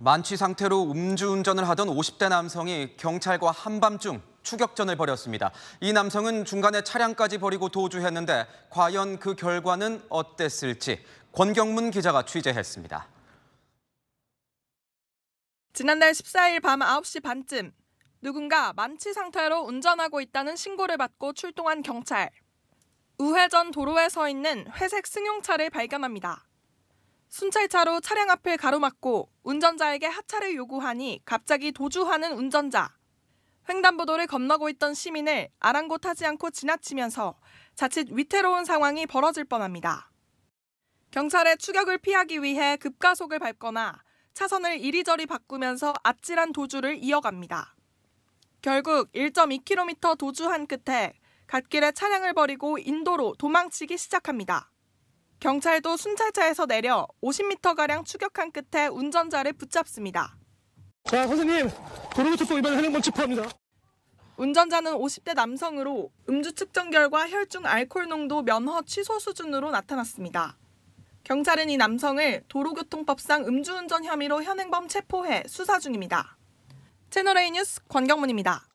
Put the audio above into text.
만취 상태로 음주운전을 하던 50대 남성이 경찰과 한밤중 추격전을 벌였습니다. 이 남성은 중간에 차량까지 버리고 도주했는데 과연 그 결과는 어땠을지 권경문 기자가 취재했습니다. 지난달 14일 밤 9시 반쯤 누군가 만취 상태로 운전하고 있다는 신고를 받고 출동한 경찰. 우회전 도로에 서 있는 회색 승용차를 발견합니다. 순찰차로 차량 앞을 가로막고 운전자에게 하차를 요구하니 갑자기 도주하는 운전자. 횡단보도를 건너고 있던 시민을 아랑곳하지 않고 지나치면서 자칫 위태로운 상황이 벌어질 뻔합니다. 경찰의 추격을 피하기 위해 급가속을 밟거나 차선을 이리저리 바꾸면서 아찔한 도주를 이어갑니다. 결국 1.2km 도주한 끝에 갓길에 차량을 버리고 인도로 도망치기 시작합니다. 경찰도 순찰차에서 내려 50m가량 추격한 끝에 운전자를 붙잡습니다. 자, 선생님, 도로교통법 위반 하는 건 체포합니다. 운전자는 50대 남성으로 음주 측정 결과 혈중 알코올 농도 면허 취소 수준으로 나타났습니다. 경찰은 이 남성을 도로교통법상 음주운전 혐의로 현행범 체포해 수사 중입니다. 채널A 뉴스 권경문입니다.